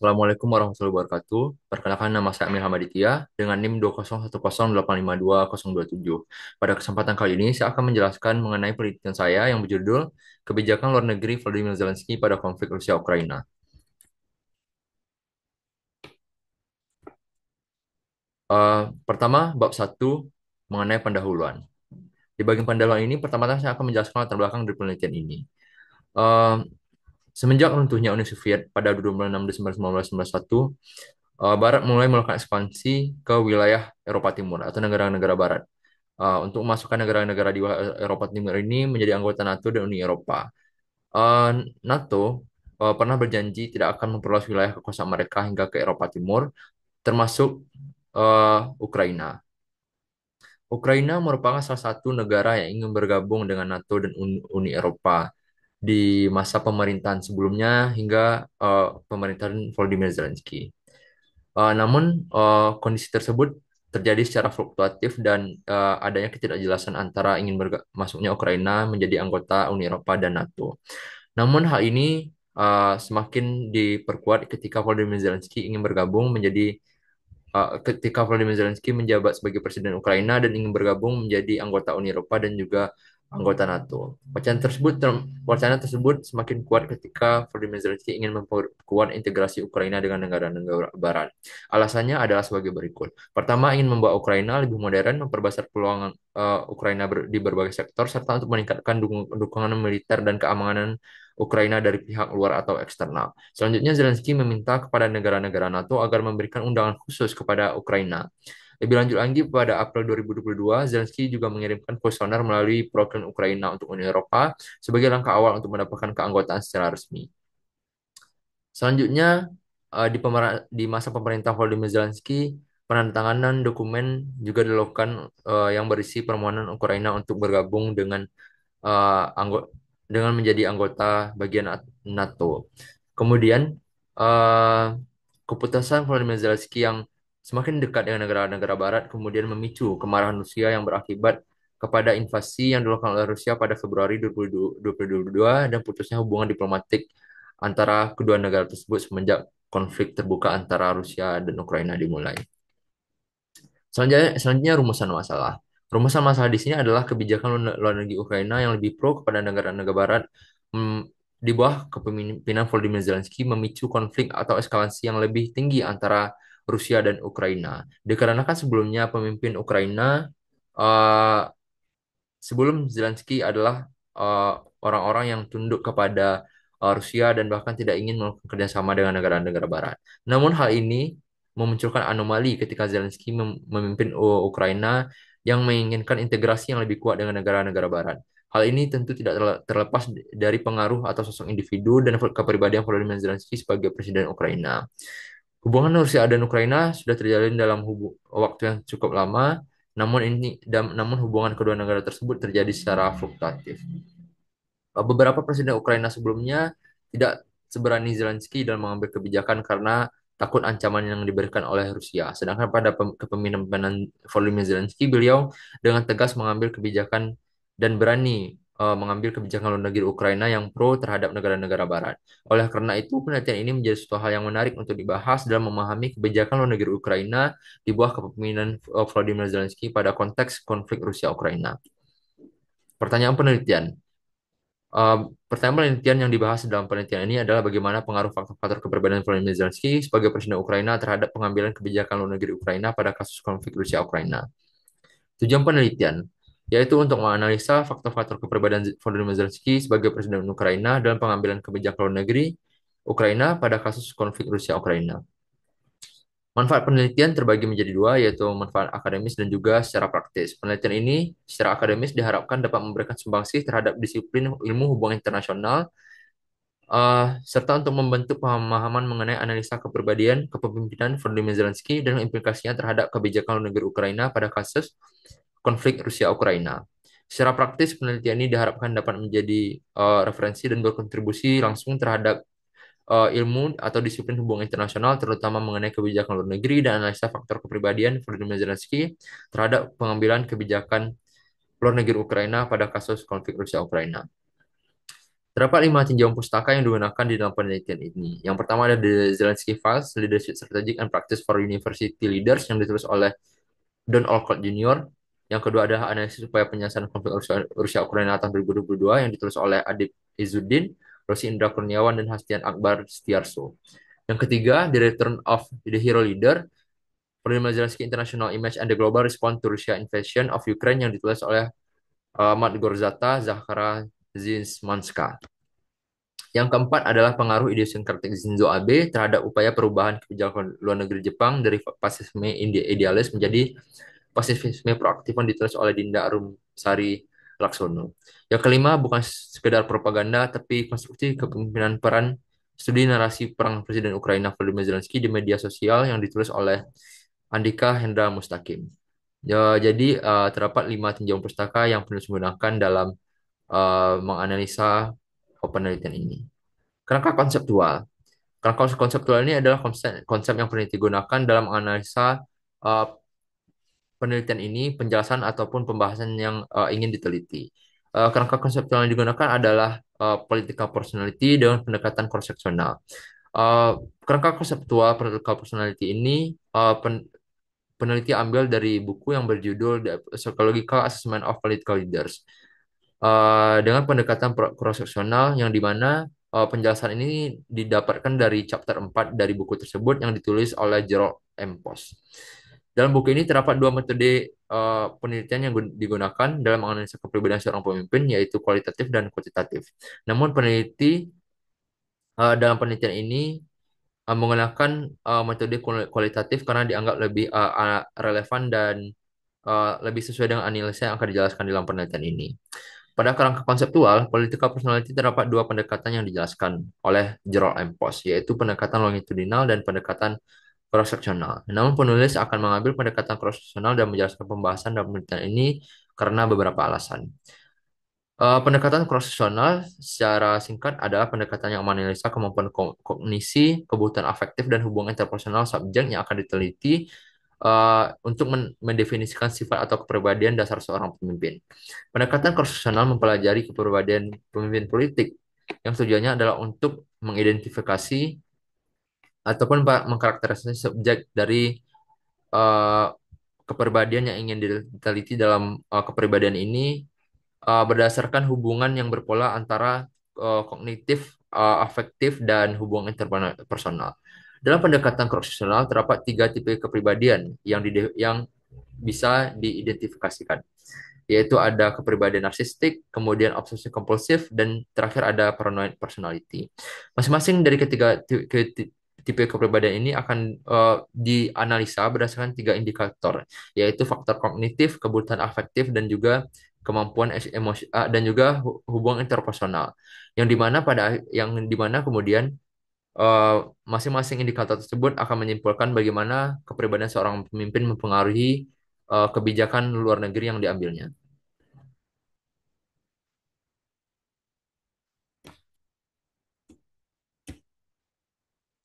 Assalamualaikum warahmatullahi wabarakatuh. Perkenalkan nama saya Amir Hamaditya dengan NIM 2010852027. Pada kesempatan kali ini, saya akan menjelaskan mengenai penelitian saya yang berjudul Kebijakan Luar Negeri Vladimir Zelensky pada Konflik Rusia-Ukraina. Uh, eh, pertama, bab 1 mengenai pendahuluan. Di bagian pendahuluan ini, pertama-tama saya akan menjelaskan latar belakang dari penelitian ini. Uh, Semenjak runtuhnya Uni Soviet pada 26 Desember 1991, eh, Barat mulai melakukan ekspansi ke wilayah Eropa Timur atau negara-negara Barat. Eh, untuk memasukkan negara-negara di Eropa Timur ini menjadi anggota NATO dan Uni Eropa. Uh, NATO pernah berjanji tidak akan memperluas wilayah kekuasaan mereka hingga ke Eropa Timur, termasuk Ukraina. Ukraina merupakan salah satu negara yang ingin bergabung dengan NATO dan Uni Eropa di masa pemerintahan sebelumnya hingga uh, pemerintahan Volodymyr Zelensky. Uh, namun uh, kondisi tersebut terjadi secara fluktuatif dan uh, adanya ketidakjelasan antara ingin masuknya Ukraina menjadi anggota Uni Eropa dan NATO. Namun hal ini uh, semakin diperkuat ketika Volodymyr Zelensky ingin bergabung menjadi uh, ketika Volodymyr Zelensky menjabat sebagai presiden Ukraina dan ingin bergabung menjadi anggota Uni Eropa dan juga anggota NATO. Wacana tersebut wacana tersebut semakin kuat ketika Volodymyr Zelensky ingin memperkuat integrasi Ukraina dengan negara-negara barat. Alasannya adalah sebagai berikut. Pertama, ingin membawa Ukraina lebih modern, memperbesar peluang uh, Ukraina ber di berbagai sektor serta untuk meningkatkan dukung, dukungan militer dan keamanan Ukraina dari pihak luar atau eksternal. Selanjutnya, Zelensky meminta kepada negara-negara NATO agar memberikan undangan khusus kepada Ukraina lebih lanjut lagi, pada April 2022, Zelensky juga mengirimkan kuesioner melalui program Ukraina untuk Uni Eropa sebagai langkah awal untuk mendapatkan keanggotaan secara resmi. Selanjutnya, eh, di, di masa pemerintah Volodymyr Zelensky, penandatanganan dokumen juga dilakukan uh, yang berisi permohonan Ukraina untuk bergabung dengan uh, eh, anggota dengan menjadi anggota bagian NATO. Kemudian uh, keputusan Volodymyr Zelensky yang semakin dekat dengan negara-negara barat kemudian memicu kemarahan Rusia yang berakibat kepada invasi yang dilakukan oleh Rusia pada Februari 2022 dan putusnya hubungan diplomatik antara kedua negara tersebut semenjak konflik terbuka antara Rusia dan Ukraina dimulai. Selanjutnya, selanjutnya rumusan masalah. Rumusan masalah di sini adalah kebijakan luar negeri Ukraina yang lebih pro kepada negara-negara barat hmm, di bawah kepemimpinan Volodymyr Zelensky memicu konflik atau eskalasi yang lebih tinggi antara Rusia dan Ukraina. Dikarenakan sebelumnya pemimpin Ukraina uh, sebelum Zelensky adalah orang eh, orang-orang yang tunduk kepada uh, Rusia dan bahkan tidak ingin melakukan kerjasama dengan negara-negara Barat. Namun hal ini memunculkan anomali ketika Zelensky mem memimpin Ukraina yang menginginkan integrasi yang lebih kuat dengan negara-negara Barat. Hal ini tentu tidak terlepas dari pengaruh atau sosok individu dan kepribadian Volodymyr Zelensky sebagai presiden Ukraina. Hubungan Rusia dan Ukraina sudah terjalin dalam waktu yang cukup lama, namun ini dam- namun hubungan kedua negara tersebut terjadi secara fluktuatif. Eh, beberapa presiden Ukraina sebelumnya tidak seberani Zelensky dalam mengambil kebijakan karena takut ancaman yang diberikan oleh Rusia. Sedangkan pada pem- kepemimpinan Volodymyr Zelensky, beliau dengan tegas mengambil kebijakan dan berani uh, mengambil kebijakan luar negeri Ukraina yang pro terhadap negara-negara Barat. Oleh karena itu, penelitian ini menjadi suatu hal yang menarik untuk dibahas dalam memahami kebijakan luar negeri Ukraina di bawah kepemimpinan eh, Vladimir Zelensky pada konteks konflik Rusia-Ukraina. Pertanyaan penelitian. Uh, pertanyaan penelitian yang dibahas dalam penelitian ini adalah bagaimana pengaruh faktor-faktor keberbedaan Vladimir Zelensky sebagai presiden Ukraina terhadap pengambilan kebijakan luar negeri Ukraina pada kasus konflik Rusia-Ukraina. Tujuan penelitian yaitu untuk menganalisa faktor-faktor keberbedaan Volodymyr Zelensky sebagai presiden Ukraina dalam pengambilan kebijakan luar negeri Ukraina pada kasus konflik Rusia-Ukraina. Manfaat penelitian terbagi menjadi dua, yaitu manfaat akademis dan juga secara praktis. Penelitian ini secara akademis diharapkan dapat memberikan sumbangsih terhadap disiplin ilmu hubungan internasional, uh, serta untuk membentuk pemahaman mengenai analisa kepribadian, kepemimpinan Volodymyr Zelensky, dan implikasinya terhadap kebijakan luar negeri Ukraina pada kasus konflik Rusia-Ukraina. Secara praktis, penelitian ini diharapkan dapat menjadi uh, referensi dan berkontribusi langsung terhadap uh, ilmu atau disiplin hubungan internasional, terutama mengenai kebijakan luar negeri dan analisa faktor kepribadian Volodymyr Zelensky terhadap pengambilan kebijakan luar negeri Ukraina pada kasus konflik Rusia-Ukraina. Terdapat lima tinjauan pustaka yang digunakan di dalam penelitian ini. Yang pertama ada The Zelensky Files, Leadership Strategic and Practice for University Leaders yang ditulis oleh Don Olcott Jr. Yang kedua adalah analisis supaya penyelesaian konflik Rusia, Ukraina tahun 2022 yang ditulis oleh Adib Izuddin, Rosi Indra Kurniawan, dan Hastian Akbar Setiarso. Yang ketiga, The Return of the Hero Leader, Perlindungan Zelensky International Image and the Global Response to Russia Invasion of Ukraine yang ditulis oleh uh, Mat Gorzata, Zahra Zinsmanska. Yang keempat adalah pengaruh idiosinkratik Zinzo Abe terhadap upaya perubahan kebijakan luar negeri Jepang dari fasisme idealis menjadi Pasifisme yang ditulis oleh Dinda Arum Sari Laksono. Yang kelima, bukan sekedar propaganda, tapi konstruksi kepemimpinan peran studi narasi perang Presiden Ukraina Volodymyr Zelensky di media sosial yang ditulis oleh Andika Hendra Mustakim. Ya, jadi uh, terdapat lima tinjauan pustaka yang perlu digunakan dalam uh, menganalisa penelitian ini. Kerangka konseptual. Kerangka konseptual ini adalah konsep, konsep yang peneliti gunakan dalam menganalisa uh, penelitian ini, penjelasan ataupun pembahasan yang uh, ingin diteliti. Uh, kerangka konseptual yang digunakan adalah uh, eh, political personality dengan pendekatan cross Uh, kerangka konseptual political personality ini uh, pen peneliti ambil dari buku yang berjudul The Psychological Assessment of Political Leaders. Uh, dengan pendekatan cross-sectional yang dimana uh, penjelasan ini didapatkan dari chapter 4 dari buku tersebut yang ditulis oleh Gerald M. Post. Dalam buku ini terdapat dua metode uh, penelitian yang digunakan dalam menganalisa kepribadian seorang pemimpin, yaitu kualitatif dan kuantitatif. Namun peneliti uh, dalam penelitian ini uh, menggunakan uh, metode kualitatif karena dianggap lebih uh, relevan dan uh, lebih sesuai dengan analisa yang akan dijelaskan dalam penelitian ini. Pada kerangka konseptual, political personality terdapat dua pendekatan yang dijelaskan oleh Gerald M. Post, yaitu pendekatan longitudinal dan pendekatan cross sectional. Namun penulis akan mengambil pendekatan cross sectional dan menjelaskan pembahasan dalam penelitian ini karena beberapa alasan. Uh, pendekatan cross sectional secara singkat adalah pendekatan yang menganalisa kemampuan kognisi, kebutuhan afektif dan hubungan interpersonal subjek yang akan diteliti uh, untuk men mendefinisikan sifat atau kepribadian dasar seorang pemimpin. Pendekatan konstitusional mempelajari kepribadian pemimpin politik yang tujuannya adalah untuk mengidentifikasi ataupun Pak mengkarakterisasi subjek dari uh, kepribadian yang ingin diteliti dalam uh, kepribadian ini uh, berdasarkan hubungan yang berpola antara uh, kognitif, uh, afektif, dan hubungan interpersonal. Dalam pendekatan cross terdapat tiga tipe kepribadian yang di, yang bisa diidentifikasikan, yaitu ada kepribadian narsistik, kemudian obsesi kompulsif, dan terakhir ada paranoid personality. Masing-masing dari ketiga tipe kepribadian ini akan uh, dianalisa berdasarkan tiga indikator, yaitu faktor kognitif, kebutuhan afektif, dan juga kemampuan emosi uh, dan juga hubungan interpersonal. Yang dimana pada yang dimana kemudian masing eh, masing-masing indikator tersebut akan menyimpulkan bagaimana kepribadian seorang pemimpin mempengaruhi uh, kebijakan luar negeri yang diambilnya.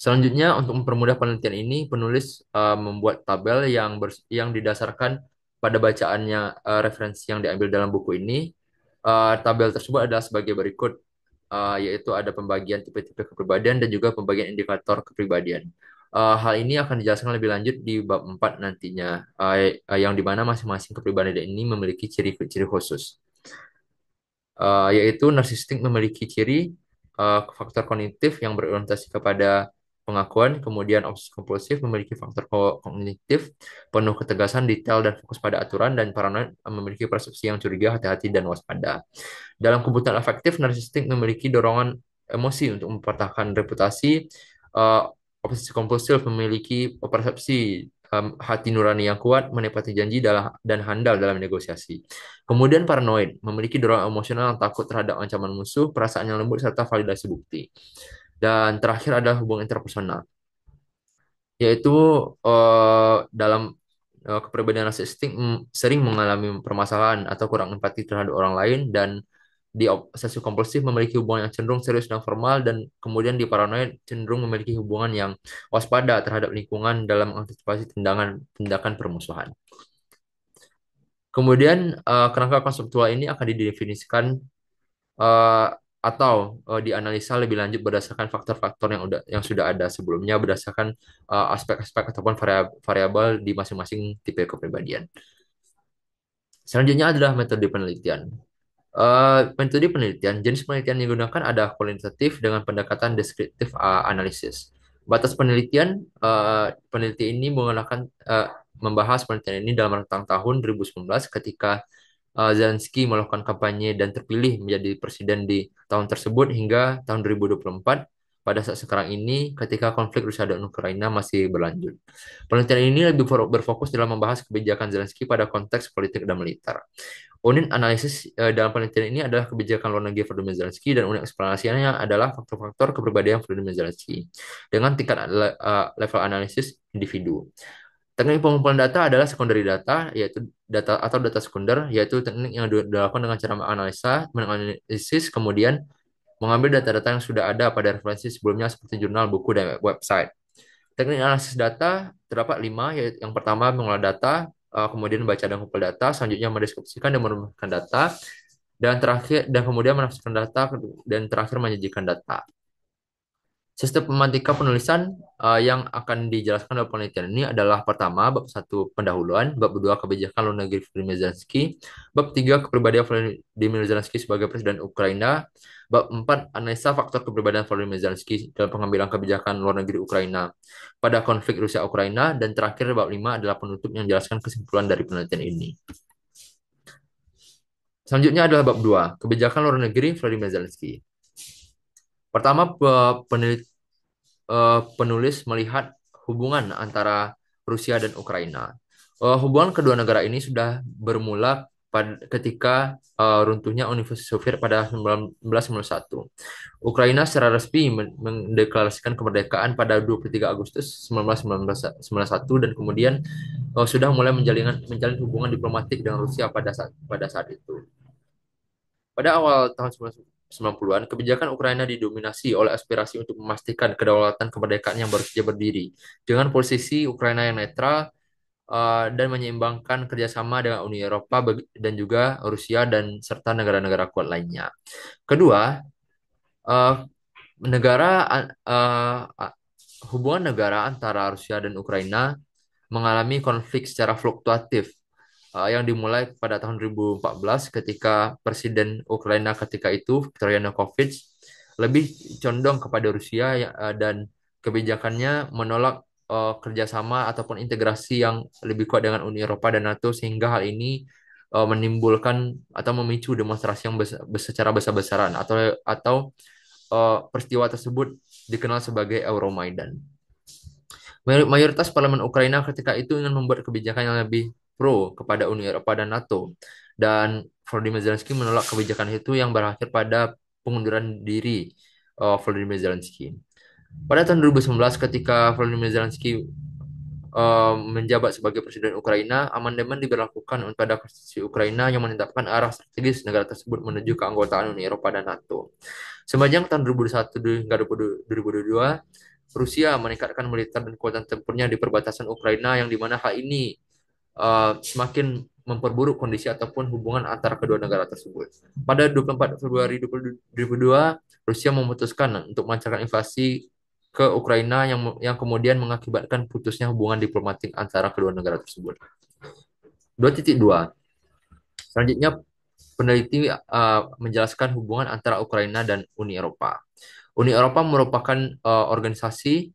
Selanjutnya, untuk mempermudah penelitian ini, penulis uh, membuat tabel yang ber, yang didasarkan pada bacaannya uh, referensi yang diambil dalam buku ini. Uh, tabel tersebut adalah sebagai berikut, uh, yaitu ada pembagian tipe-tipe kepribadian dan juga pembagian indikator kepribadian. Uh, hal ini akan dijelaskan lebih lanjut di bab 4 nantinya, uh, yang dimana masing-masing kepribadian ini memiliki ciri-ciri khusus. Uh, yaitu narsistik memiliki ciri uh, faktor kognitif yang berorientasi kepada pengakuan, kemudian obsesi kompulsif memiliki faktor kognitif, penuh ketegasan, detail, dan fokus pada aturan, dan paranoid memiliki persepsi yang curiga, hati-hati, dan waspada. Dalam kebutuhan efektif, narsistik memiliki dorongan emosi untuk mempertahankan reputasi, uh, obsesi kompulsif memiliki persepsi um, hati nurani yang kuat, menepati janji dalam dan handal dalam negosiasi. Kemudian paranoid, memiliki dorongan emosional takut terhadap ancaman musuh, perasaan yang lembut, serta validasi bukti. Dan terakhir adalah hubungan interpersonal, yaitu uh, dalam uh, kepribadian narsistik sering mengalami permasalahan atau kurang empati terhadap orang lain dan di obsesi kompulsif memiliki hubungan yang cenderung serius dan formal dan kemudian di paranoid cenderung memiliki hubungan yang waspada terhadap lingkungan dalam mengantisipasi tindakan tindakan permusuhan. Kemudian uh, kerangka konseptual ini akan didefinisikan uh, atau uh, dianalisa lebih lanjut berdasarkan faktor-faktor yang udah yang sudah ada sebelumnya berdasarkan aspek eh, aspek-aspek ataupun variabel variabel di masing-masing tipe kepribadian. Selanjutnya adalah metode penelitian. Uh, metode penelitian jenis penelitian yang digunakan ada kualitatif dengan pendekatan deskriptif uh, analisis. Batas penelitian uh, peneliti ini menggunakan uh, membahas penelitian ini dalam rentang tahun 2019 ketika uh, Zelensky melakukan kampanye dan terpilih menjadi presiden di tahun tersebut hingga tahun 2024 pada saat sekarang ini ketika konflik Rusia dan Ukraina masih berlanjut. Penelitian ini lebih berfokus dalam membahas kebijakan Zelensky pada konteks politik dan militer. Unit analisis e, dalam penelitian ini adalah kebijakan luar negeri Volodymyr Zelensky dan unit eksplanasinya adalah faktor-faktor kepribadian Volodymyr Zelensky dengan tingkat le, uh, level analisis individu. Teknik pengumpulan data adalah secondary data, yaitu data atau data sekunder, yaitu teknik yang dilakukan dengan cara menganalisa, menganalisis, kemudian mengambil data-data yang sudah ada pada referensi sebelumnya seperti jurnal, buku, dan website. Teknik analisis data terdapat lima, yaitu yang pertama mengolah data, e, kemudian membaca dan kumpul data, selanjutnya mendeskripsikan dan merumuskan data, dan terakhir dan kemudian menafsirkan data dan terakhir menyajikan data. Sistem pemantika penulisan uh, yang akan dijelaskan oleh penelitian ini adalah pertama bab satu pendahuluan, bab kedua kebijakan luar negeri Vladimir Zelensky, bab tiga kepribadian Vladimir Zelensky sebagai presiden Ukraina, bab empat analisa faktor kepribadian Vladimir Zelensky dalam pengambilan kebijakan luar negeri Ukraina pada konflik Rusia Ukraina dan terakhir bab lima adalah penutup yang menjelaskan kesimpulan dari penelitian ini. Selanjutnya adalah bab 2, kebijakan luar negeri Vladimir Zelensky. Pertama, penulis, e, penulis melihat hubungan antara Rusia dan Ukraina. E, hubungan kedua negara ini sudah bermula ketika e, runtuhnya Uni Soviet pada 1991. Ukraina secara resmi mendeklarasikan kemerdekaan pada 23 Agustus 1991 dan kemudian sudah mulai menjalin menjalin hubungan diplomatik dengan Rusia pada saat pada saat itu. Pada awal tahun 19 90-an, kebijakan Ukraina didominasi oleh aspirasi untuk memastikan kedaulatan kemerdekaan yang baru saja berdiri. Dengan posisi Ukraina yang netral uh, dan menyeimbangkan kerjasama dengan Uni Eropa dan juga Rusia dan serta negara-negara kuat lainnya. Kedua, uh, negara uh, hubungan negara antara Rusia dan Ukraina mengalami konflik secara fluktuatif uh, yang dimulai pada tahun 2014 ketika Presiden Ukraina ketika itu Viktor Yanukovych lebih condong kepada Rusia uh, dan kebijakannya menolak uh, kerjasama ataupun integrasi yang lebih kuat dengan Uni Eropa dan NATO sehingga hal ini uh, menimbulkan atau memicu demonstrasi yang bes secara besar-besaran atau atau uh, peristiwa tersebut dikenal sebagai Euromaidan. Mayoritas parlemen Ukraina ketika itu ingin membuat kebijakan yang lebih pro kepada Uni Eropa dan NATO. Dan Volodymyr Zelensky menolak kebijakan itu yang berakhir pada pengunduran diri uh, Volodymyr Zelensky. Pada tahun 2019 ketika Volodymyr Zelensky uh, menjabat sebagai presiden Ukraina, amandemen diberlakukan pada konstitusi Ukraina yang menetapkan arah strategis negara tersebut menuju keanggotaan Uni Eropa dan NATO. Sepanjang tahun 2021 hingga 2022, Rusia meningkatkan militer dan kekuatan tempurnya di perbatasan Ukraina yang dimana hal ini Eh, semakin memperburuk kondisi ataupun hubungan antara kedua negara tersebut. Pada 24 Februari 2022, Rusia memutuskan untuk melancarkan invasi ke Ukraina yang yang kemudian mengakibatkan putusnya hubungan diplomatik antara kedua negara tersebut. 2.2 Selanjutnya peneliti uh, menjelaskan hubungan antara Ukraina dan Uni Eropa. Uni Eropa merupakan uh, organisasi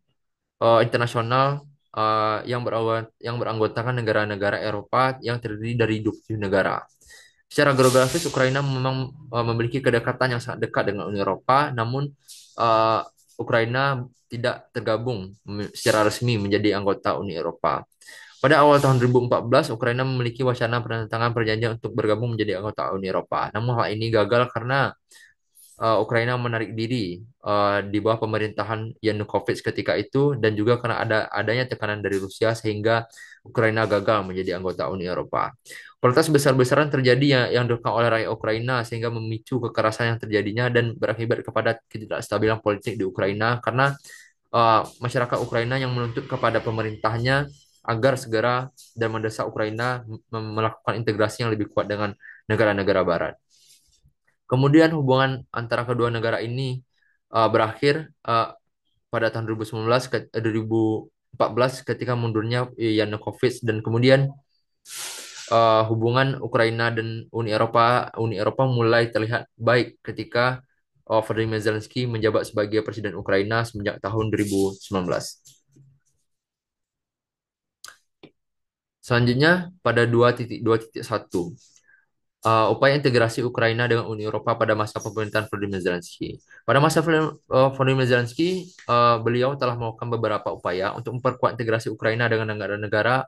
uh, internasional Eh, yang berawal yang beranggotakan negara-negara Eropa yang terdiri dari 27 negara. Secara geografis Ukraina memang uh, memiliki kedekatan yang sangat dekat dengan Uni Eropa, namun uh, Ukraina tidak tergabung secara resmi menjadi anggota Uni Eropa. Pada awal tahun 2014, Ukraina memiliki wacana penandatangan perjanjian untuk bergabung menjadi anggota Uni Eropa. Namun hal ini gagal karena uh, Ukraina menarik diri uh, di bawah pemerintahan Yanukovych ketika itu dan juga karena ada adanya tekanan dari Rusia sehingga Ukraina gagal menjadi anggota Uni Eropa. Protes besar-besaran terjadi yang, yang dilakukan oleh rakyat Ukraina sehingga memicu kekerasan yang terjadinya dan berakibat kepada ketidakstabilan politik di Ukraina karena uh, masyarakat Ukraina yang menuntut kepada pemerintahnya agar segera dan mendesak Ukraina melakukan integrasi yang lebih kuat dengan negara-negara Barat. Kemudian hubungan antara kedua negara ini uh, berakhir uh, pada tahun 2019 ke, 2014 eh, ketika mundurnya Yanukovych dan kemudian uh, hubungan Ukraina dan Uni Eropa Uni Eropa mulai terlihat baik ketika uh, Vladimir Zelensky menjabat sebagai presiden Ukraina semenjak tahun 2019. Selanjutnya pada 2.2.1 uh, upaya integrasi Ukraina dengan Uni Eropa pada masa pemerintahan Volodymyr Zelensky. Pada masa eh, Volodymyr Zelensky, uh, beliau telah melakukan beberapa upaya untuk memperkuat integrasi Ukraina dengan negara-negara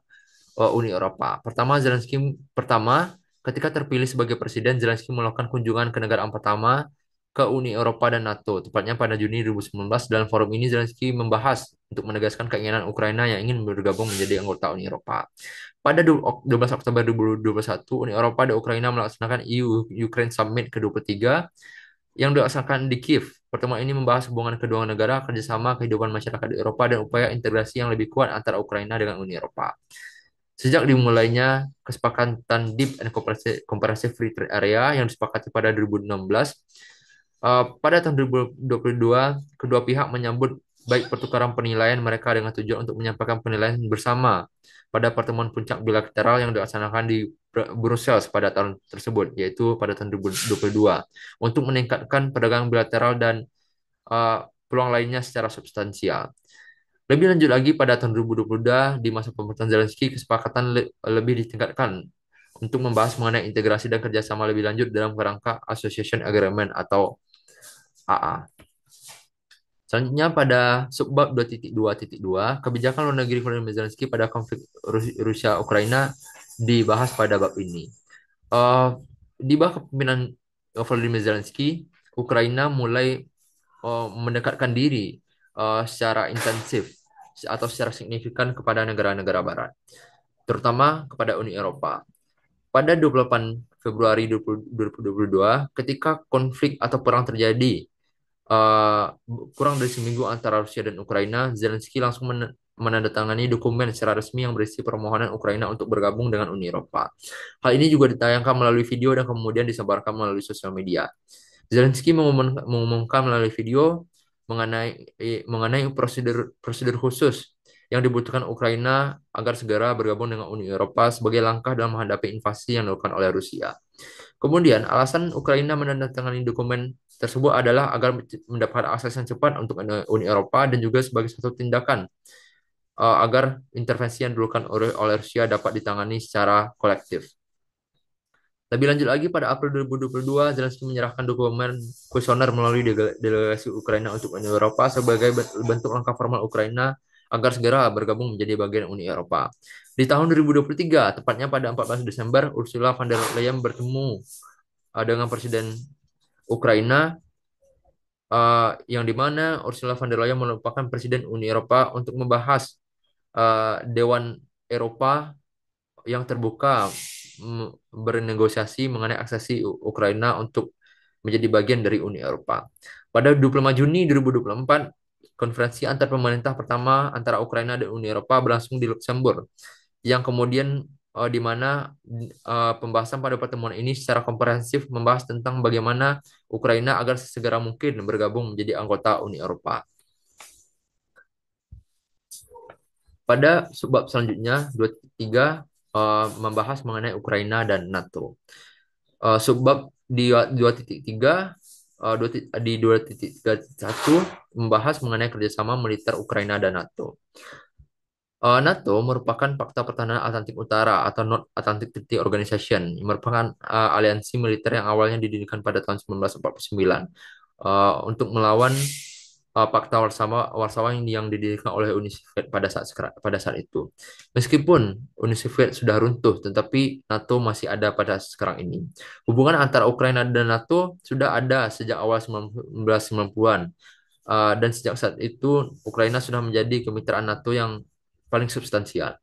uh, Uni Eropa. Pertama, Zelensky pertama ketika terpilih sebagai presiden, Zelensky melakukan kunjungan ke negara pertama ke Uni Eropa dan NATO, tepatnya pada Juni 2019 dalam forum ini Zelensky membahas untuk menegaskan keinginan Ukraina yang ingin bergabung menjadi anggota Uni Eropa. Pada 12 Oktober 2021, Uni Eropa dan Ukraina melaksanakan EU Ukraine Summit ke-23 yang dilaksanakan di Kiev. Pertemuan ini membahas hubungan kedua negara, kerjasama kehidupan masyarakat di Eropa, dan upaya integrasi yang lebih kuat antara Ukraina dengan Uni Eropa. Sejak dimulainya kesepakatan Deep and Comprehensive Free Trade Area yang disepakati pada 2016, Eh, pada tahun 2022, kedua pihak menyambut baik pertukaran penilaian mereka dengan tujuan untuk menyampaikan penilaian bersama pada pertemuan puncak bilateral yang dilaksanakan di Brussels pada tahun tersebut, yaitu pada tahun 2022, untuk meningkatkan perdagangan bilateral dan uh, peluang lainnya secara substansial. Lebih lanjut lagi pada tahun 2022 di masa pemerintahan Zelensky kesepakatan le lebih ditingkatkan untuk membahas mengenai integrasi dan kerjasama lebih lanjut dalam kerangka Association Agreement atau AA. Ah, ah. Selanjutnya pada subbab 2.2.2 kebijakan luar negeri Volodymyr Zelensky pada konflik Rusia Ukraina dibahas pada bab ini. Uh, di bawah kepemimpinan eh, Volodymyr Zelensky, Ukraina mulai uh, mendekatkan diri uh, secara intensif atau secara signifikan kepada negara-negara barat, terutama kepada Uni Eropa. Pada 28 Februari 2022, ketika konflik atau perang terjadi Eh, kurang dari seminggu antara Rusia dan Ukraina, Zelensky langsung men menandatangani dokumen secara resmi yang berisi permohonan Ukraina untuk bergabung dengan Uni Eropa. Hal ini juga ditayangkan melalui video dan kemudian disebarkan melalui sosial media. Zelensky mengumumkan melalui video mengenai mengenai prosedur prosedur khusus yang dibutuhkan Ukraina agar segera bergabung dengan Uni Eropa sebagai langkah dalam menghadapi invasi yang dilakukan oleh Rusia. Kemudian, alasan Ukraina menandatangani dokumen tersebut adalah agar mendapat akses yang cepat untuk Uni Eropa dan juga sebagai satu tindakan uh, agar intervensi yang dilakukan oleh, oleh Rusia dapat ditangani secara kolektif. Lebih lanjut lagi pada April 2022 Zelensky menyerahkan dokumen kuesioner melalui delegasi Ukraina untuk Uni Eropa sebagai bentuk langkah formal Ukraina agar segera bergabung menjadi bagian Uni Eropa. Di tahun 2023, tepatnya pada 14 Desember, Ursula von der Leyen bertemu eh, dengan Presiden Ukraina uh, yang dimana Ursula von der Leyen merupakan presiden Uni Eropa untuk membahas uh, Dewan Eropa yang terbuka bernegosiasi mengenai aksesi Ukraina untuk menjadi bagian dari Uni Eropa. Pada 25 Juni 2024, konferensi antar pemerintah pertama antara Ukraina dan Uni Eropa berlangsung di Luxembourg, yang kemudian Eh, di mana eh, pembahasan pada pertemuan ini secara komprehensif membahas tentang bagaimana Ukraina agar sesegera mungkin bergabung menjadi anggota Uni Eropa. Pada sebab selanjutnya 23 uh, eh, membahas mengenai Ukraina dan NATO. Uh, subbab di 2.3 uh, di 2.31 membahas mengenai kerjasama militer Ukraina dan NATO. Uh, NATO merupakan Fakta Pertahanan Atlantik Utara atau North Atlantic Treaty Organization, merupakan uh, aliansi militer yang awalnya didirikan pada tahun 1949 uh, eh, untuk melawan uh, Pakta Warsawa Warsawa yang, yang didirikan oleh Uni Soviet pada saat pada saat itu. Meskipun Uni Soviet sudah runtuh, tetapi NATO masih ada pada sekarang ini. Hubungan antara Ukraina dan NATO sudah ada sejak awal 1990-an. Uh, dan sejak saat itu Ukraina sudah menjadi kemitraan NATO yang paling substansial.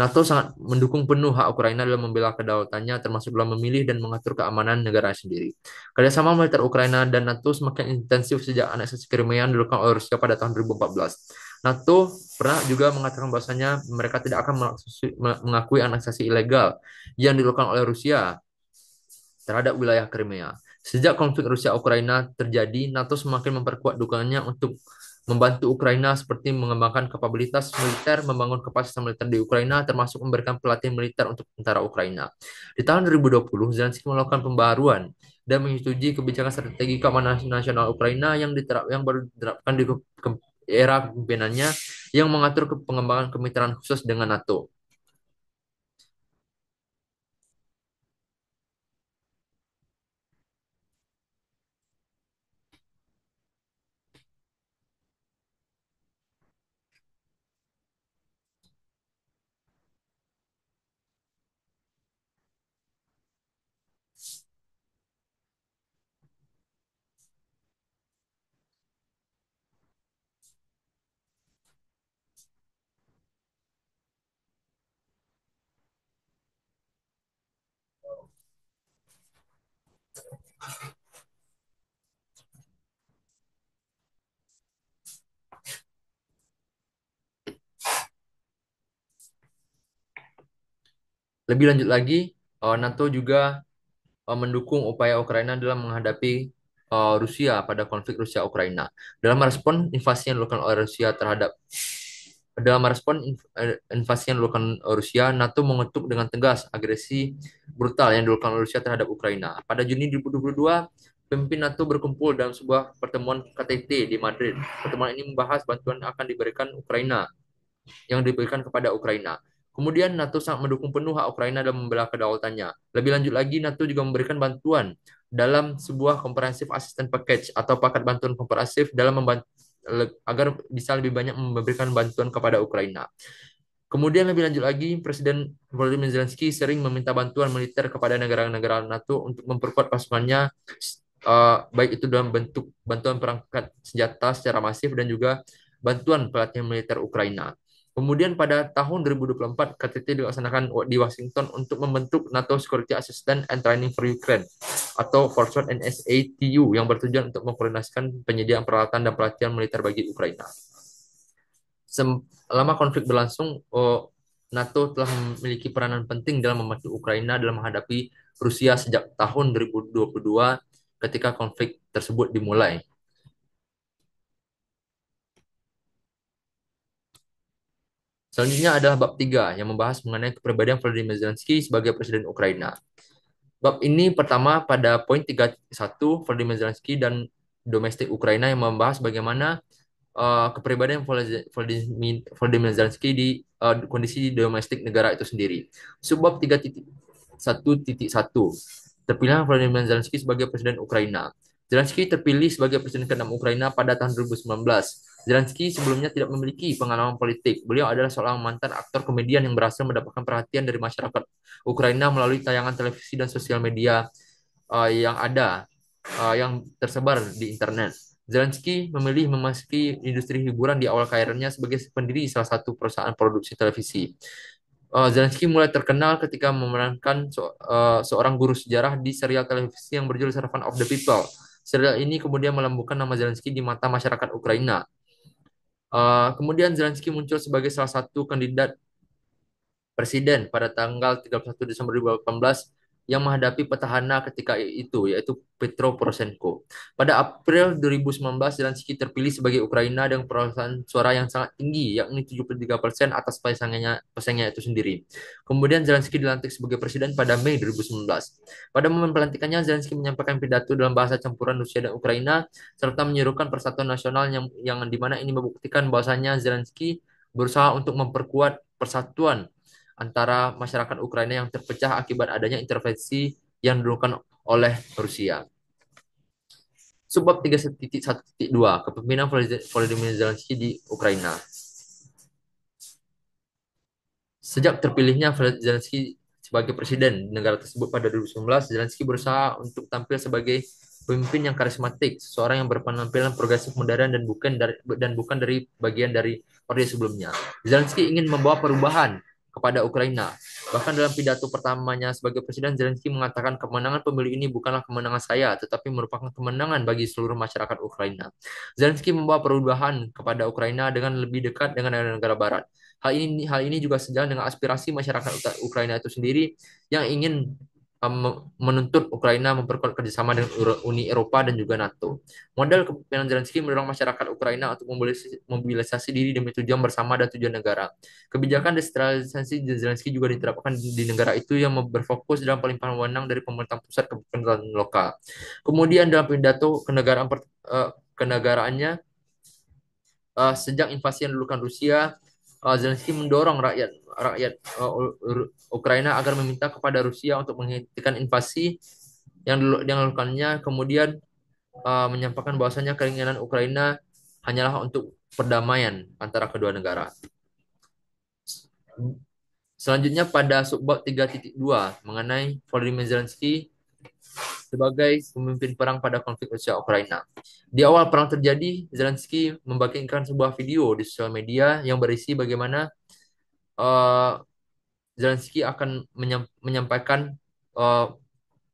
NATO sangat mendukung penuh hak Ukraina dalam membela kedaulatannya, termasuk dalam memilih dan mengatur keamanan negara sendiri. Kerjasama militer Ukraina dan NATO semakin intensif sejak aneksasi Crimea dilakukan oleh Rusia pada tahun 2014. NATO pernah juga mengatakan bahwasanya mereka tidak akan mengakui aneksasi ilegal yang dilakukan oleh Rusia terhadap wilayah Crimea. Sejak konflik Rusia-Ukraina terjadi, NATO semakin memperkuat dukungannya untuk membantu Ukraina seperti mengembangkan kapabilitas militer, membangun kapasitas militer di Ukraina, termasuk memberikan pelatihan militer untuk tentara Ukraina. Di tahun 2020, Zelensky melakukan pembaruan dan menyetujui kebijakan strategi keamanan nasional Ukraina yang diterap yang baru diterapkan di era pimpinannya yang mengatur pengembangan kemitraan khusus dengan NATO. Lebih lanjut lagi, eh, NATO juga eh, mendukung upaya Ukraina dalam menghadapi eh, Rusia pada konflik Rusia-Ukraina. Dalam respon invasi yang dilakukan oleh Rusia terhadap dalam merespon eh, invasi yang dilakukan Rusia, NATO mengetuk dengan tegas agresi brutal yang dilakukan Rusia terhadap Ukraina. Pada Juni 2022, pemimpin NATO berkumpul dalam sebuah pertemuan KTT di Madrid. Pertemuan ini membahas bantuan yang akan diberikan Ukraina yang diberikan kepada Ukraina. Kemudian NATO sangat mendukung penuh hak Ukraina dalam membela kedaulatannya. Lebih lanjut lagi, NATO juga memberikan bantuan dalam sebuah komprehensif assistance package atau paket bantuan komprehensif dalam membantu agar bisa lebih banyak memberikan bantuan kepada Ukraina. Kemudian lebih lanjut lagi, Presiden Volodymyr Zelensky sering meminta bantuan militer kepada negara-negara NATO untuk memperkuat pasukannya, uh, baik itu dalam bentuk bantuan perangkat senjata secara masif dan juga bantuan pelatihan militer Ukraina. Kemudian pada tahun 2024, KTT dilaksanakan di Washington untuk membentuk NATO Security Assistance and Training for Ukraine atau Forward NSATU yang bertujuan untuk mengkoordinasikan penyediaan peralatan dan pelatihan militer bagi Ukraina. Selama konflik berlangsung, eh, NATO telah memiliki peranan penting dalam membantu Ukraina dalam menghadapi Rusia sejak tahun 2022 ketika konflik tersebut dimulai. Selanjutnya adalah bab 3 yang membahas mengenai kepribadian Volodymyr Zelensky sebagai presiden Ukraina. Bab ini pertama pada poin 31 Volodymyr Zelensky dan domestik Ukraina yang membahas bagaimana uh, kepribadian Volodymyr Zelensky di uh, kondisi domestik negara itu sendiri. Subbab 3.1.1 terpilih Volodymyr Zelensky sebagai presiden Ukraina. Zelensky terpilih sebagai presiden ke-6 Ukraina pada tahun 2019 Zelensky sebelumnya tidak memiliki pengalaman politik. Beliau adalah seorang mantan aktor komedian yang berhasil mendapatkan perhatian dari masyarakat Ukraina melalui tayangan televisi dan sosial media uh, yang ada, uh, yang tersebar di internet. Zelensky memilih memasuki industri hiburan di awal karirnya sebagai pendiri salah satu perusahaan produksi televisi. Uh, Zelensky mulai terkenal ketika memerankan so, uh, seorang guru sejarah di serial televisi yang berjudul Servant of the People. Serial ini kemudian melambungkan nama Zelensky di mata masyarakat Ukraina. Uh, kemudian Zelensky muncul sebagai salah satu kandidat presiden pada tanggal 31 Desember 2018 yang menghadapi petahana ketika itu, yaitu Petro Poroshenko. Pada April 2019, Zelensky terpilih sebagai Ukraina dengan perolehan suara yang sangat tinggi, yakni 73% atas pasangannya, pasangannya itu sendiri. Kemudian Zelensky dilantik sebagai presiden pada Mei 2019. Pada momen pelantikannya, Zelensky menyampaikan pidato dalam bahasa campuran Rusia dan Ukraina, serta menyerukan persatuan nasional yang, yang dimana ini membuktikan bahwasannya Zelensky berusaha untuk memperkuat persatuan antara masyarakat Ukraina yang terpecah akibat adanya intervensi yang dilakukan oleh Rusia. Subbab 3.1.2 Kepemimpinan Volodymyr Zelensky di Ukraina. Sejak terpilihnya Zelensky sebagai presiden negara tersebut pada 2019, Zelensky berusaha untuk tampil sebagai pemimpin yang karismatik, seorang yang berpenampilan progresif modern dan bukan dari dan bukan dari bagian dari orde sebelumnya. Zelensky ingin membawa perubahan kepada Ukraina. Bahkan dalam pidato pertamanya sebagai presiden, Zelensky mengatakan kemenangan pemilu ini bukanlah kemenangan saya, tetapi merupakan kemenangan bagi seluruh masyarakat Ukraina. Zelensky membawa perubahan kepada Ukraina dengan lebih dekat dengan negara-negara Barat. Hal ini hal ini juga sejalan dengan aspirasi masyarakat Ukraina itu sendiri yang ingin menuntut Ukraina memperkuat kerjasama dengan Uni Eropa dan juga NATO. Modal kepemimpinan Zelensky mendorong masyarakat Ukraina untuk mobilisasi diri demi tujuan bersama dan tujuan negara. Kebijakan desentralisasi Zelensky juga diterapkan di negara itu yang berfokus dalam pelimpahan wewenang dari pemerintah pusat ke pemerintah lokal. Kemudian dalam pidato kenegaraan eh, kenegaraannya eh, sejak invasi yang dilakukan Rusia Zelensky mendorong rakyat rakyat uh, Ukraina agar meminta kepada Rusia untuk menghentikan invasi yang yang dilakukannya kemudian uh, menyampaikan bahwasanya keinginan Ukraina hanyalah untuk perdamaian antara kedua negara. Selanjutnya pada subbab 3.2 mengenai Volodymyr Zelensky sebagai pemimpin perang pada konflik Rusia-Ukraina. Di awal perang terjadi, Zelensky membagikan sebuah video di sosial media yang berisi bagaimana uh, Zelensky akan menyampaikan uh,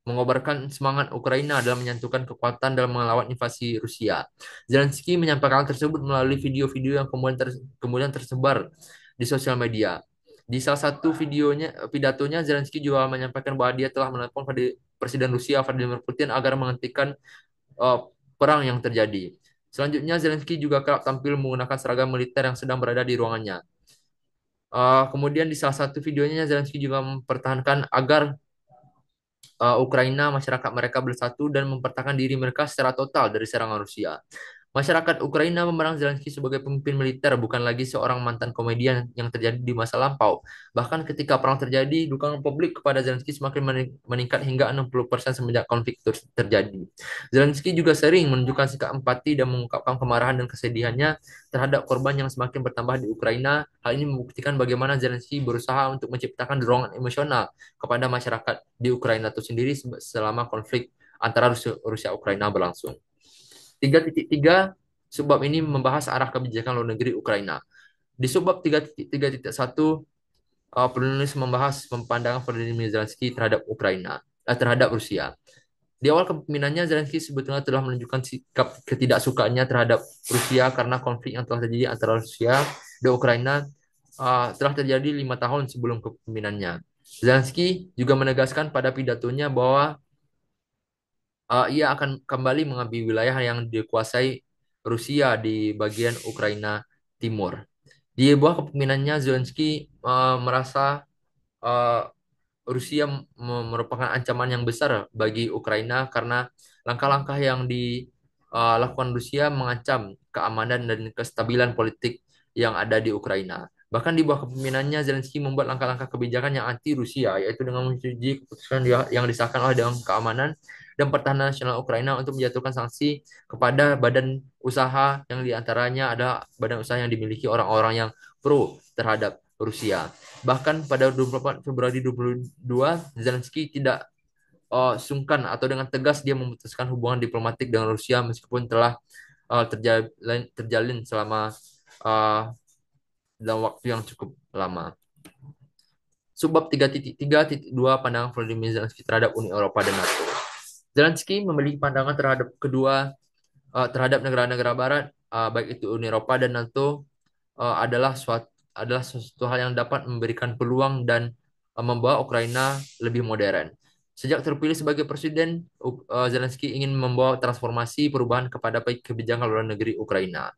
mengobarkan semangat Ukraina dalam menyatukan kekuatan dalam melawan invasi Rusia. Zelensky menyampaikan tersebut melalui video-video yang kemudian ter, kemudian tersebar di sosial media. Di salah satu videonya pidatonya Zelensky juga menyampaikan bahwa dia telah menelpon Presiden Rusia Vladimir Putin agar menghentikan uh, perang yang terjadi. Selanjutnya Zelensky juga kerap tampil menggunakan seragam militer yang sedang berada di ruangannya. Uh, kemudian di salah satu videonya Zelensky juga mempertahankan agar uh, Ukraina masyarakat mereka bersatu dan mempertahankan diri mereka secara total dari serangan Rusia. Masyarakat Ukraina memerang Zelensky sebagai pemimpin militer, bukan lagi seorang mantan komedian yang terjadi di masa lampau. Bahkan ketika perang terjadi, dukungan publik kepada Zelensky semakin meningkat hingga 60% semenjak konflik terjadi. Zelensky juga sering menunjukkan sikap empati dan mengungkapkan kemarahan dan kesedihannya terhadap korban yang semakin bertambah di Ukraina. Hal ini membuktikan bagaimana Zelensky berusaha untuk menciptakan dorongan emosional kepada masyarakat di Ukraina itu sendiri selama konflik antara Rusia-Ukraina berlangsung. 3.3 subbab ini membahas arah kebijakan luar negeri Ukraina. Di subbab 3.3.1 uh, penulis membahas pandangan Vladimir Zelensky terhadap Ukraina eh, terhadap Rusia. Di awal kepemimpinannya Zelensky sebetulnya telah menunjukkan sikap ketidaksukaannya terhadap Rusia karena konflik yang telah terjadi antara Rusia dan Ukraina uh, telah terjadi lima tahun sebelum kepemimpinannya. Zelensky juga menegaskan pada pidatonya bahwa uh, ia akan kembali mengambil wilayah yang dikuasai Rusia di bagian Ukraina Timur. Di bawah kepemimpinannya Zelensky uh, merasa uh, Rusia merupakan ancaman yang besar bagi Ukraina karena langkah-langkah yang dilakukan Rusia mengancam keamanan dan kestabilan politik yang ada di Ukraina. Bahkan di bawah kepemimpinannya Zelensky membuat langkah-langkah kebijakan yang anti Rusia yaitu dengan menyetujui keputusan yang disahkan oleh Dewan Keamanan dan Pertahanan Nasional Ukraina untuk menjatuhkan sanksi kepada badan usaha yang diantaranya ada badan usaha yang dimiliki orang-orang yang pro terhadap Rusia. Bahkan pada 24 Februari 2022, Zelensky tidak uh, sungkan atau dengan tegas dia memutuskan hubungan diplomatik dengan Rusia meskipun telah uh, terjalin, terjalin selama uh, dalam waktu yang cukup lama. Subbab 3.3.2 pandangan Vladimir Zelensky terhadap Uni Eropa dan NATO. Zelensky memiliki pandangan terhadap kedua uh, terhadap negara-negara barat uh, baik itu Uni Eropa dan NATO uh, adalah suatu adalah sesuatu hal yang dapat memberikan peluang dan uh, membawa Ukraina lebih modern. Sejak terpilih sebagai presiden, uh, Zelensky ingin membawa transformasi perubahan kepada kebijakan luar negeri Ukraina.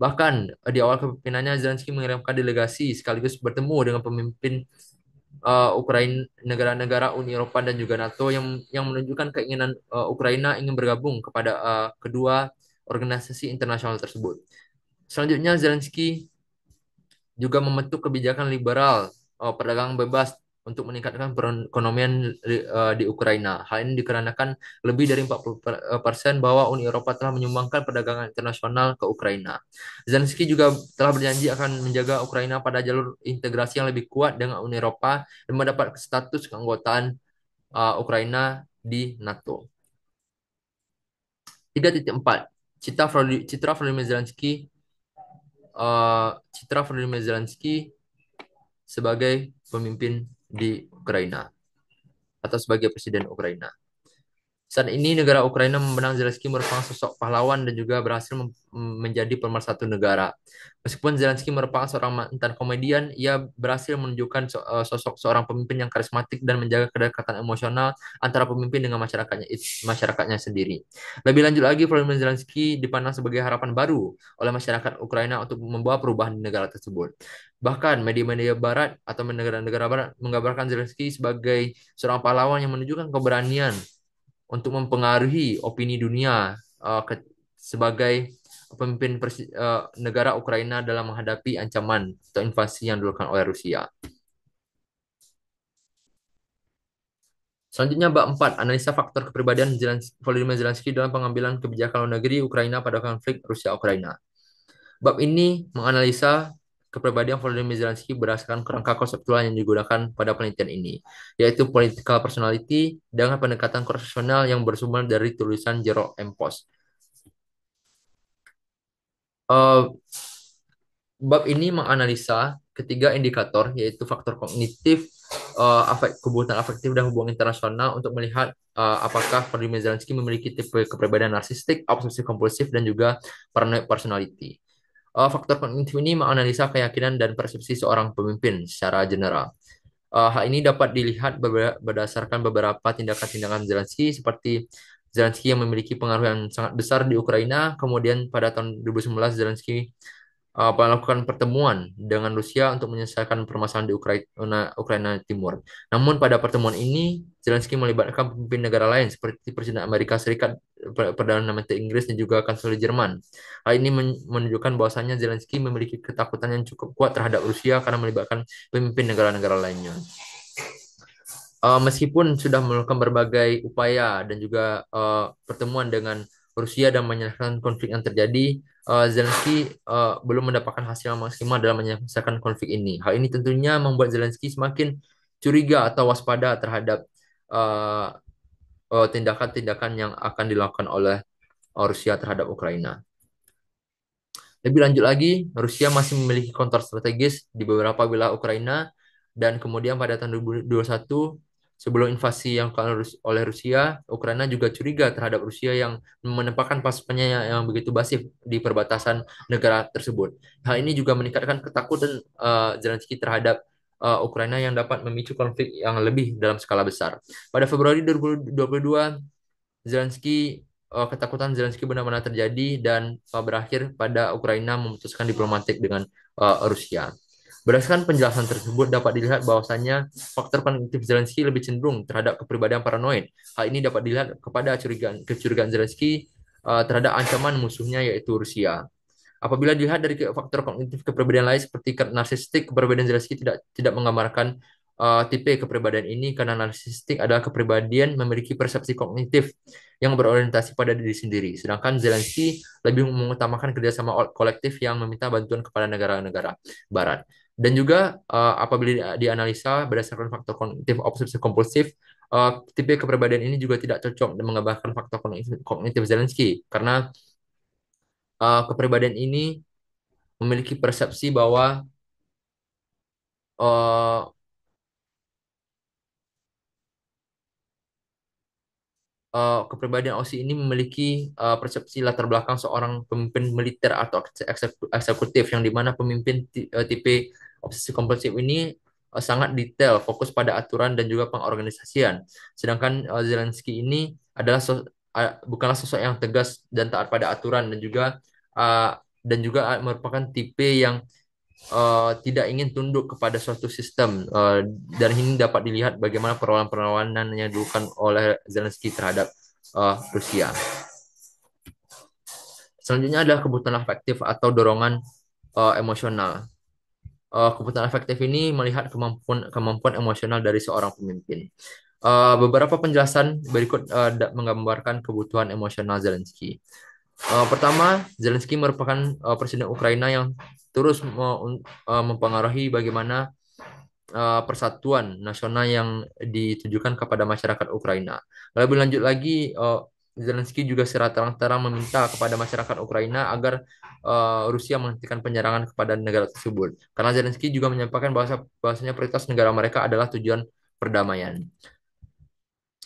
Bahkan di awal kepemimpinannya, Zelensky mengirimkan delegasi sekaligus bertemu dengan pemimpin uh, eh, Ukraina negara-negara Uni Eropa dan juga NATO yang yang menunjukkan keinginan uh, Ukraina ingin bergabung kepada uh, kedua organisasi internasional tersebut. Selanjutnya Zelensky juga membentuk kebijakan liberal uh, perdagangan bebas untuk meningkatkan perekonomian di, uh, di Ukraina. Hal ini dikarenakan lebih dari 40 persen bahwa Uni Eropa telah menyumbangkan perdagangan internasional ke Ukraina. Zelensky juga telah berjanji akan menjaga Ukraina pada jalur integrasi yang lebih kuat dengan Uni Eropa dan mendapat status keanggotaan uh, Ukraina di NATO. 3.4 Citra Citra Volodymyr Zelensky uh, Citra Volodymyr Zelensky sebagai pemimpin di Ukraina atau sebagai presiden Ukraina. Saat ini negara Ukraina memenang Zelensky merupakan sosok pahlawan dan juga berhasil menjadi pemersatu negara. Meskipun Zelensky merupakan seorang mantan komedian, ia berhasil menunjukkan eh, sosok seorang pemimpin yang karismatik dan menjaga kedekatan emosional antara pemimpin dengan masyarakatnya masyarakatnya sendiri. Lebih lanjut lagi, Volodymyr Zelensky dipandang sebagai harapan baru oleh masyarakat Ukraina untuk membawa perubahan di negara tersebut. Bahkan media-media barat atau negara-negara barat menggambarkan Zelensky sebagai seorang pahlawan yang menunjukkan keberanian untuk mempengaruhi opini dunia uh, ke, sebagai pemimpin persi, uh, negara Ukraina dalam menghadapi ancaman atau invasi yang dilakukan oleh Rusia. Selanjutnya bab 4, analisa faktor kepribadian Volodymyr Zelensky dalam pengambilan kebijakan luar negeri Ukraina pada konflik Rusia-Ukraina. Bab ini menganalisa kepribadian Volodymyr Zelensky berdasarkan kerangka konseptual yang digunakan pada penelitian ini, yaitu political personality dengan pendekatan konstitusional yang bersumber dari tulisan Jerome M. Post. Uh, bab ini menganalisa ketiga indikator, yaitu faktor kognitif, uh, afek, kebutuhan afektif, dan hubungan internasional untuk melihat uh, apakah Volodymyr Zelensky memiliki tipe kepribadian narsistik, obsesif kompulsif, dan juga paranoid personality. Uh, faktor kognitif ini menganalisa keyakinan dan persepsi seorang pemimpin secara general. Uh, hal ini dapat dilihat berdasarkan beberapa tindakan-tindakan Zelensky seperti Zelensky yang memiliki pengaruh yang sangat besar di Ukraina, kemudian pada tahun 2019 Zelensky uh, melakukan pertemuan dengan Rusia untuk menyelesaikan permasalahan di Ukraina, Ukraina Timur. Namun pada pertemuan ini, Zelensky melibatkan pemimpin negara lain seperti Presiden Amerika Serikat, Perdana Menteri Inggris, dan juga Kanselir Jerman. Hal ini menunjukkan bahwasannya Zelensky memiliki ketakutan yang cukup kuat terhadap Rusia karena melibatkan pemimpin negara-negara lainnya. Uh, meskipun sudah melakukan berbagai upaya dan juga uh, pertemuan dengan Rusia dan menyelesaikan konflik yang terjadi, uh, Zelensky uh, belum mendapatkan hasil maksimal dalam menyelesaikan konflik ini. Hal ini tentunya membuat Zelensky semakin curiga atau waspada terhadap uh, uh, tindakan-tindakan yang akan dilakukan oleh Rusia terhadap Ukraina. Lebih lanjut lagi, Rusia masih memiliki kontor strategis di beberapa wilayah Ukraina dan kemudian pada tahun 2021 Sebelum invasi yang oleh Rusia, Ukraina juga curiga terhadap Rusia yang menempatkan pasukannya yang, begitu basif di perbatasan negara tersebut. Hal ini juga meningkatkan ketakutan uh, Zelensky terhadap uh, Ukraina yang dapat memicu konflik yang lebih dalam skala besar. Pada Februari 2022, Zelensky eh, ketakutan Zelensky benar-benar terjadi dan uh, berakhir pada Ukraina memutuskan diplomatik dengan Rusia. Berdasarkan penjelasan tersebut, dapat dilihat bahwasannya faktor kognitif Zelensky lebih cenderung terhadap kepribadian paranoid. Hal ini dapat dilihat kepada kecurigaan, kecurigaan Zelensky uh, terhadap ancaman musuhnya yaitu Rusia. Apabila dilihat dari faktor kognitif kepribadian lain seperti narsistik, kepribadian Zelensky tidak tidak menggambarkan uh, tipe kepribadian ini karena narsistik adalah kepribadian memiliki persepsi kognitif yang berorientasi pada diri sendiri. Sedangkan Zelensky lebih mengutamakan kerjasama kolektif yang meminta bantuan kepada negara-negara barat. Dan juga uh, apabila dianalisa berdasarkan faktor kognitif obsesif kompulsif, uh, tipe kepribadian ini juga tidak cocok dan menggambarkan faktor kognitif, kognitif Zelensky karena uh, kepribadian ini memiliki persepsi bahwa uh, uh, kepribadian Osi ini memiliki uh, persepsi latar belakang seorang pemimpin militer atau eksekutif yang dimana pemimpin eh, tipe obsesi kompulsif ini uh, sangat detail, fokus pada aturan dan juga pengorganisasian. Sedangkan uh, Zelensky ini adalah so uh, bukanlah sosok yang tegas dan taat pada aturan dan juga uh, dan juga merupakan tipe yang uh, tidak ingin tunduk kepada suatu sistem. Uh, dan ini dapat dilihat bagaimana perlawanan-perlawanan yang dilakukan oleh Zelensky terhadap uh, Rusia. Selanjutnya adalah kebutuhan afektif atau dorongan uh, emosional. Uh, kebutuhan afektif ini melihat kemampuan kemampuan emosional dari seorang pemimpin. Uh, beberapa penjelasan berikut uh, menggambarkan kebutuhan emosional Zelensky. Uh, pertama, Zelensky merupakan uh, presiden Ukraina yang terus eh, mempengaruhi bagaimana persatuan nasional yang ditujukan kepada masyarakat Ukraina. Lalu lanjut lagi, Zelensky juga secara terang-terang meminta kepada masyarakat Ukraina agar Rusia menghentikan penyerangan kepada negara tersebut. Karena Zelensky juga menyampaikan bahwa bahwasanya prioritas negara mereka adalah tujuan perdamaian.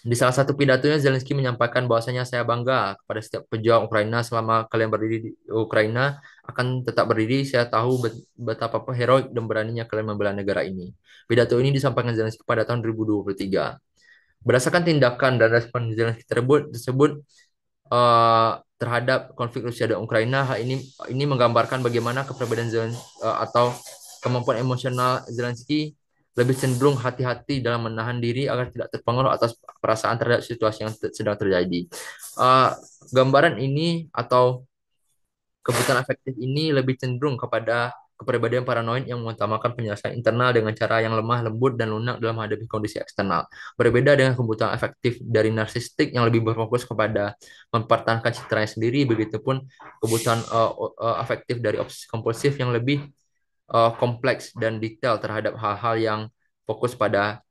Di salah satu pidatonya, Zelensky menyampaikan bahwasanya saya bangga kepada setiap pejuang Ukraina selama kalian berdiri di Ukraina akan tetap berdiri. Saya tahu betapa heroik dan beraninya kalian membela negara ini. Pidato ini disampaikan Zelensky pada tahun 2023. Berdasarkan tindakan dan respon Zelensky tersebut, tersebut uh, terhadap konflik Rusia dan Ukraina, hal ini ini menggambarkan bagaimana kepribadian Zelensky uh, eh, atau kemampuan emosional Zelensky lebih cenderung hati-hati dalam menahan diri agar tidak terpengaruh atas perasaan terhadap situasi yang sedang terjadi. Uh, gambaran ini atau kebutuhan efektif ini lebih cenderung kepada kepribadian paranoid yang mengutamakan penyelesaian internal dengan cara yang lemah, lembut, dan lunak dalam menghadapi kondisi eksternal. Berbeda dengan kebutuhan efektif dari narsistik yang lebih berfokus kepada mempertahankan citranya sendiri, begitupun kebutuhan uh, uh, afektif dari obsesif kompulsif yang lebih uh, kompleks dan detail terhadap hal-hal yang fokus pada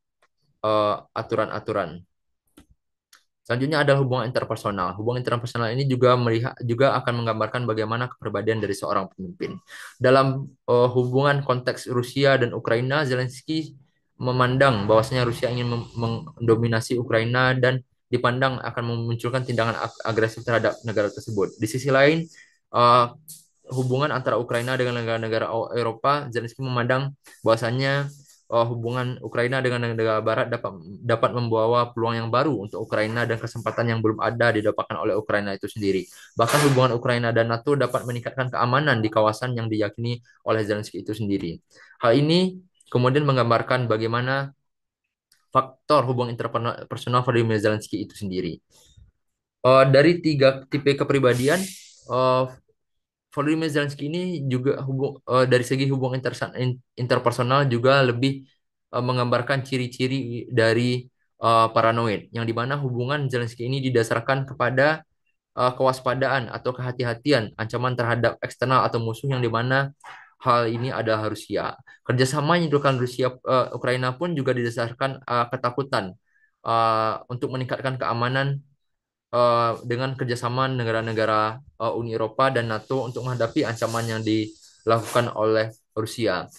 eh, aturan-aturan. Uh, Selanjutnya adalah hubungan interpersonal. Hubungan interpersonal ini juga melihat juga akan menggambarkan bagaimana kepribadian dari seorang pemimpin. Dalam uh, hubungan konteks Rusia dan Ukraina, Zelensky memandang bahwasanya Rusia ingin mendominasi Ukraina dan dipandang akan memunculkan tindakan agresif terhadap negara tersebut. Di sisi lain, uh, hubungan antara Ukraina dengan negara-negara Eropa, Zelensky memandang bahwasannya uh, hubungan Ukraina dengan negara Barat dapat dapat membawa peluang yang baru untuk Ukraina dan kesempatan yang belum ada didapatkan oleh Ukraina itu sendiri. Bahkan hubungan Ukraina dan NATO dapat meningkatkan keamanan di kawasan yang diyakini oleh Zelensky itu sendiri. Hal ini kemudian menggambarkan bagaimana faktor hubungan interpersonal Vladimir Zelensky itu sendiri. Uh, dari tiga tipe kepribadian, uh, volume Zelensky ini juga hubung uh, eh, dari segi hubungan inter interpersonal juga lebih uh, menggambarkan ciri-ciri dari uh, paranoid yang dimana hubungan Zelensky ini didasarkan kepada uh, kewaspadaan atau kehati-hatian ancaman terhadap eksternal atau musuh yang dimana hal ini adalah Rusia. Kerjasama yang dilakukan Rusia uh, Ukraina pun juga didasarkan uh, ketakutan uh, untuk meningkatkan keamanan Eh, dengan kerjasama negara-negara eh, Uni Eropa dan NATO untuk menghadapi ancaman yang dilakukan oleh Rusia.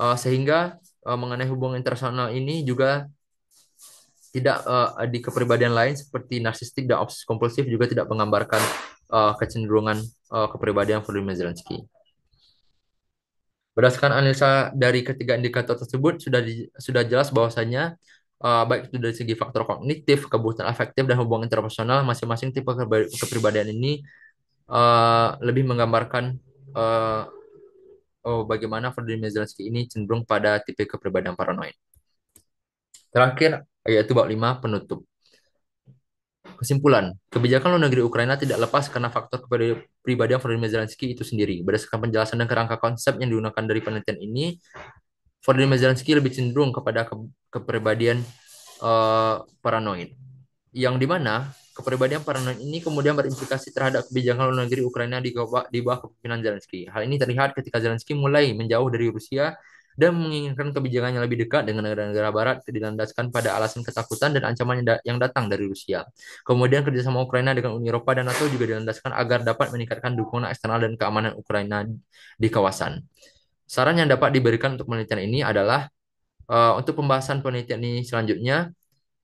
Eh, sehingga mengenai hubungan internasional ini juga tidak di kepribadian lain seperti narsistik dan obses kompulsif juga tidak menggambarkan kecenderungan kepribadian Volodymyr Zelensky. Berdasarkan analisa dari ketiga indikator tersebut sudah di, sudah jelas bahwasanya uh, baik itu dari segi faktor kognitif, kebutuhan afektif dan hubungan interpersonal masing-masing tipe kepribadian ini uh, lebih menggambarkan uh, oh, bagaimana Vladimir Zelensky ini cenderung pada tipe kepribadian paranoid. Terakhir oh yaitu bab 5 penutup. Kesimpulan, kebijakan luar negeri Ukraina tidak lepas karena faktor kepribadian Volodymyr Zelensky itu sendiri. Berdasarkan penjelasan dan kerangka konsep yang digunakan dari penelitian ini, Vladimir Zelensky lebih cenderung kepada ke kepribadian uh, paranoid. Yang dimana kepribadian paranoid ini kemudian berimplikasi terhadap kebijakan luar negeri Ukraina di, di bawah kepemimpinan Zelensky. Hal ini terlihat ketika Zelensky mulai menjauh dari Rusia dan menginginkan kebijakannya lebih dekat dengan negara-negara barat dilandaskan pada alasan ketakutan dan ancaman yang datang dari Rusia. Kemudian kerjasama Ukraina dengan Uni Eropa dan NATO juga dilandaskan agar dapat meningkatkan dukungan eksternal dan keamanan Ukraina di kawasan. Saran yang dapat diberikan untuk penelitian ini adalah uh, untuk pembahasan penelitian ini selanjutnya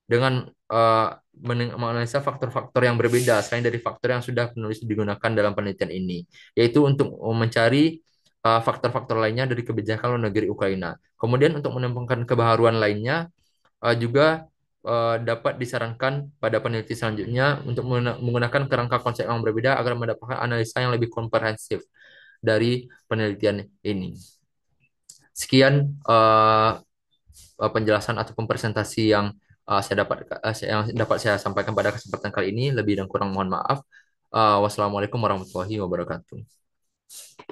dengan uh, menganalisa faktor-faktor yang berbeda selain dari faktor yang sudah penulis digunakan dalam penelitian ini, yaitu untuk mencari eh, faktor-faktor uh, lainnya dari kebijakan luar negeri Ukraina. Kemudian untuk menemukan kebaharuan lainnya uh, juga dapat disarankan pada peneliti selanjutnya untuk menggunakan kerangka konsep yang berbeda agar mendapatkan analisa yang lebih komprehensif dari penelitian ini. Sekian uh, penjelasan atau presentasi yang uh, saya dapat uh, yang dapat saya sampaikan pada kesempatan kali ini. Lebih dan kurang mohon maaf. Uh, wassalamualaikum warahmatullahi wabarakatuh.